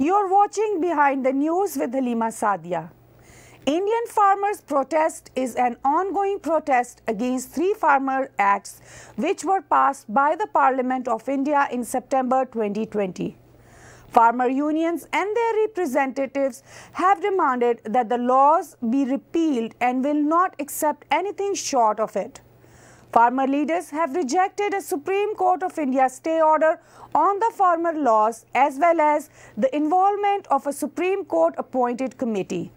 You're watching Behind the News with Halima Sadia. Indian farmers' protest is an ongoing protest against three farmer acts which were passed by the Parliament of India in September 2020. Farmer unions and their representatives have demanded that the laws be repealed and will not accept anything short of it. Farmer leaders have rejected a Supreme Court of India stay order on the farmer laws as well as the involvement of a Supreme Court appointed committee.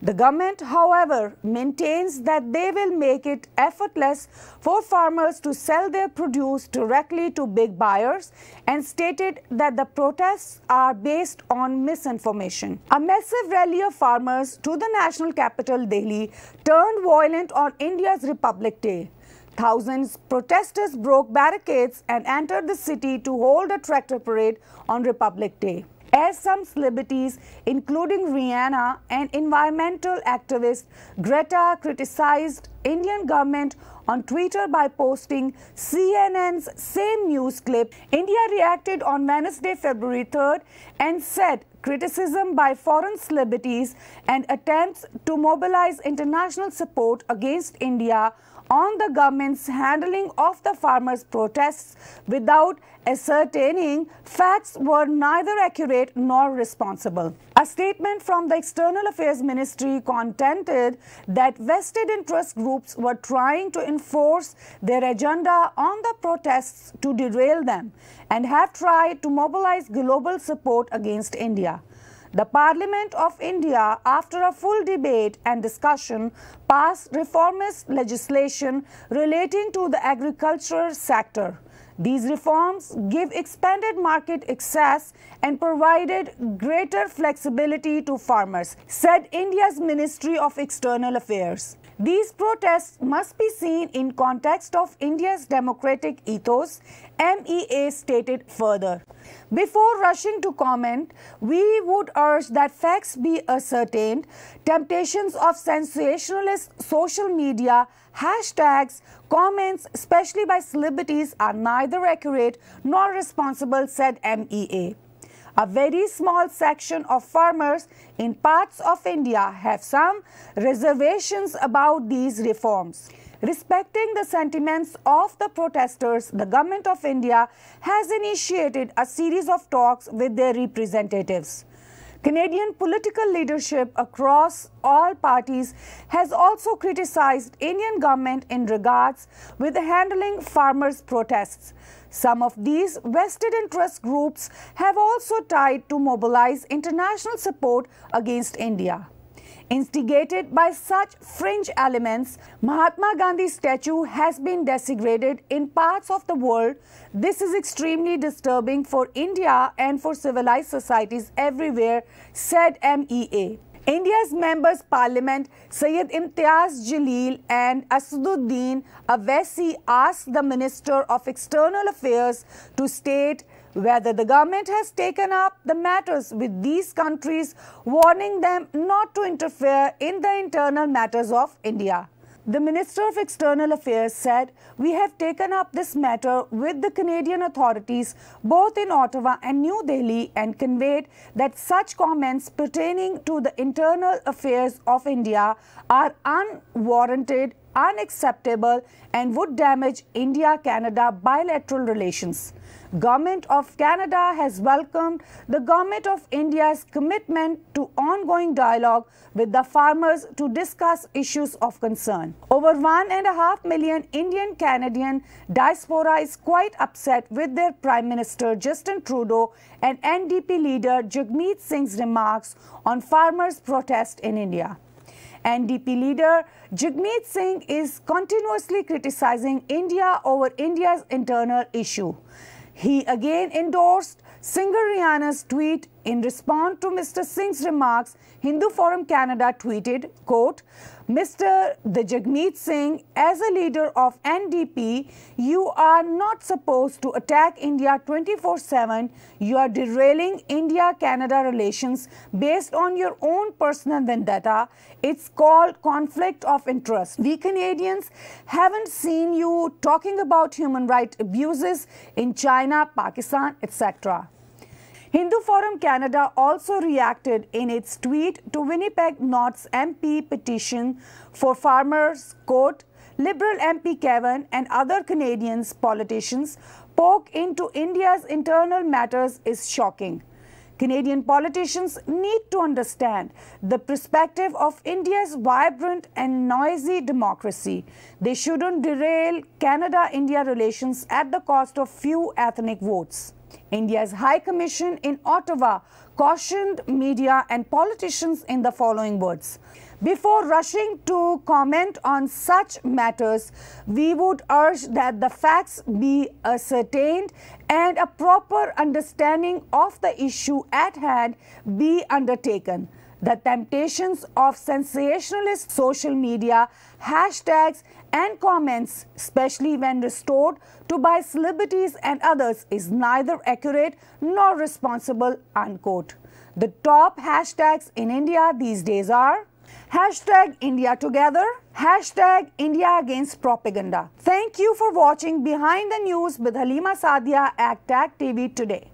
The government, however, maintains that they will make it effortless for farmers to sell their produce directly to big buyers and stated that the protests are based on misinformation. A massive rally of farmers to the national capital Delhi turned violent on India's Republic Day. Thousands protesters broke barricades and entered the city to hold a tractor parade on Republic Day. As some celebrities, including Rihanna and environmental activist Greta, criticized Indian government on Twitter by posting CNN's same news clip, India reacted on Wednesday, February 3rd and said criticism by foreign celebrities and attempts to mobilize international support against India on the government's handling of the farmers' protests without ascertaining facts were neither accurate nor responsible. A statement from the External Affairs Ministry contended that vested interest groups were trying to enforce their agenda on the protests to derail them and have tried to mobilize global support against India. The Parliament of India, after a full debate and discussion, passed reformist legislation relating to the agricultural sector. These reforms give expanded market access and provided greater flexibility to farmers, said India's Ministry of External Affairs. These protests must be seen in context of India's democratic ethos, MEA stated further. Before rushing to comment, we would urge that facts be ascertained. Temptations of sensationalist social media, hashtags, comments, especially by celebrities, are neither accurate nor responsible, said MEA. A very small section of farmers in parts of India have some reservations about these reforms. Respecting the sentiments of the protesters, the government of India has initiated a series of talks with their representatives. Canadian political leadership across all parties has also criticized Indian government in regards with handling farmers' protests. Some of these vested interest groups have also tried to mobilize international support against India. Instigated by such fringe elements, Mahatma Gandhi's statue has been desecrated in parts of the world. This is extremely disturbing for India and for civilized societies everywhere, said MEA. India's members parliament Syed Imtiaz Jalil and Asaduddin Awesi asked the Minister of External Affairs to state whether the government has taken up the matters with these countries, warning them not to interfere in the internal matters of India. The Minister of External Affairs said, We have taken up this matter with the Canadian authorities both in Ottawa and New Delhi and conveyed that such comments pertaining to the internal affairs of India are unwarranted unacceptable and would damage India-Canada bilateral relations. Government of Canada has welcomed the Government of India's commitment to ongoing dialogue with the farmers to discuss issues of concern. Over one and a half million Indian Canadian diaspora is quite upset with their Prime Minister Justin Trudeau and NDP leader Jagmeet Singh's remarks on farmers' protest in India. NDP leader Jagmeet Singh is continuously criticizing India over India's internal issue. He again endorsed singer Rihanna's tweet in response to Mr. Singh's remarks, Hindu Forum Canada tweeted, quote, Mr. The Jagmeet Singh, as a leader of NDP, you are not supposed to attack India 24-7. You are derailing India-Canada relations based on your own personal vendetta. It's called conflict of interest. We Canadians haven't seen you talking about human rights abuses in China, Pakistan, etc. Hindu Forum Canada also reacted in its tweet to Winnipeg North's MP petition for farmers, quote, Liberal MP Kevin and other Canadians politicians poke into India's internal matters is shocking. Canadian politicians need to understand the perspective of India's vibrant and noisy democracy. They shouldn't derail Canada-India relations at the cost of few ethnic votes. India's High Commission in Ottawa cautioned media and politicians in the following words. Before rushing to comment on such matters, we would urge that the facts be ascertained and a proper understanding of the issue at hand be undertaken. The temptations of sensationalist social media, hashtags, and comments, especially when restored to by celebrities and others, is neither accurate nor responsible, unquote. The top hashtags in India these days are Hashtag India Together. Hashtag India Against Propaganda. Thank you for watching Behind the News with Halima Sadia at TAG TV today.